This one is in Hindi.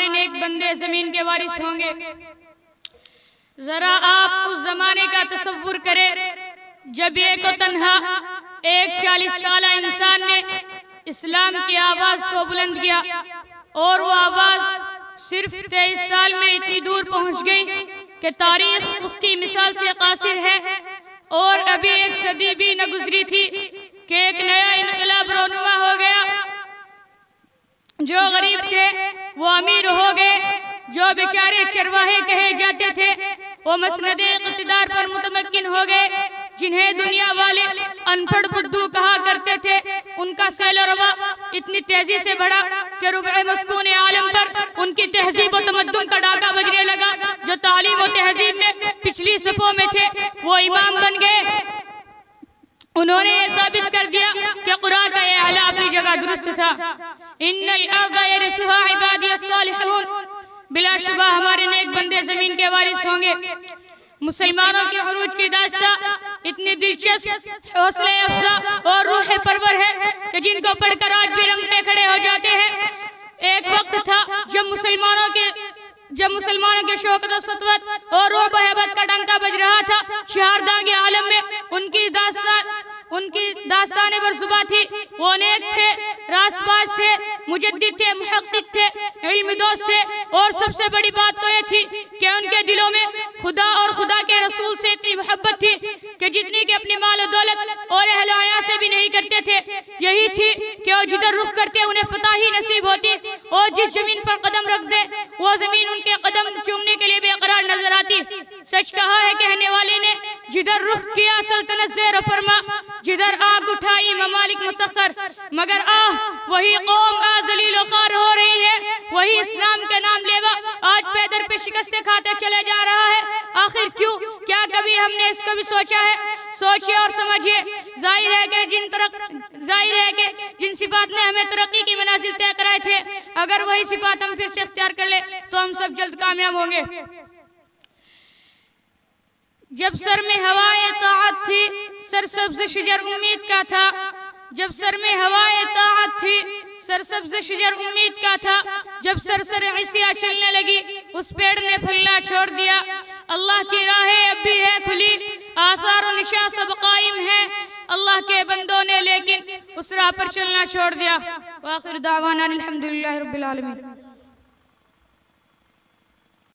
हमारे नेक बंदे जमीन के वारिस होंगे जरा आप उस जमाने का तस्वुर करें जब ये को तन्हा एक चालीस साल इंसान ने इस्लाम की आवाज को बुलंद किया और वो आवाज सिर्फ तेईस साल में इतनी दूर पहुंच गई कि तारीख उसकी मिसाल से कासिर है और अभी एक सदी भी न गुजरी थी कि एक नया इनकलाब रोनुमा गरीब थे वो अमीर हो गए जो बेचारे चरवाहे कहे जाते थे वो मसनद इकतदार पर मुतमकिन हो गए जिन्हें दुनिया वाले अनपढ़ बुद्धू कहा करते थे उनका सैलरवा इतनी तेजी से बढ़ा कि रुब मस्कून आलम पर उनकी तहजीब व तमद्दन का डाका बजने लगा जो तालीम व तहजीब में पिछली सफ़ों में थे वो इमाम बन गए उन्होंने साबित का दुरुस्त था इन बिला शुबा हमारे नेक बंदे जमीन के वारिस होंगे मुसलमानों के अरूज की दास्ता इतनी दिलचस्प हौसले अफजा और रूह परवर है कि जिनको पढ़कर आज भी रंग पे खड़े हो जाते हैं एक वक्त था जब मुसलमानों के जब मुसलमानों के शौकत सतवत और उनकी दास्तान पर सुबह थी वो नेक थे रास्तबाज थे मुजद थे महक्क थे इल्म दोस्त थे और सबसे बड़ी बात तो ये थी कि उनके दिलों में खुदा और खुदा के रसूल से इतनी मोहब्बत थी कि जितनी कि अपनी माल दौलत और अहलाया से भी नहीं करते थे यही थी कि वो जिधर रुख करते उन्हें फतह ही नसीब होती और जिस जमीन पर कदम रखते वो जमीन उनके कदम चूमने के लिए बेकरार नजर आती सच कहा है कहने वाले ने जिधर रुख किया सल्तनत से रफरमा जिधर आग उठाई ममालिक मुसखर मगर आह वही कौम आजलील खार हो रही है वही इस्लाम के नाम लेवा आज पैदर पे शिकस्त खाते चले जा रहा है आखिर क्यों क्या कभी हमने इसको भी सोचा है सोचिए और समझिए जाहिर है कि जिन तरक जाहिर है कि जिन सिफात ने हमें तरक्की की मनाजिल तय कराए थे अगर वही सिफात हम फिर से अख्तियार कर ले तो हम सब जल्द कामयाब होंगे जब सर में हवाए तात तो थी सर सबसे शिजर उम्मीद का था जब सर में हवाए तात तो थी सर सबसे शिजर उम्मीद का था जब सर सर ऐसी चलने लगी उस पेड़ ने फल्ला छोड़ दिया अल्लाह की राहें अब भी है खुली आसार निशा सब कायम है अल्लाह के बंदों ने लेकिन उस राह पर चलना छोड़ दिया वाखिर दावाना अलहमदिल्ला रबालमीन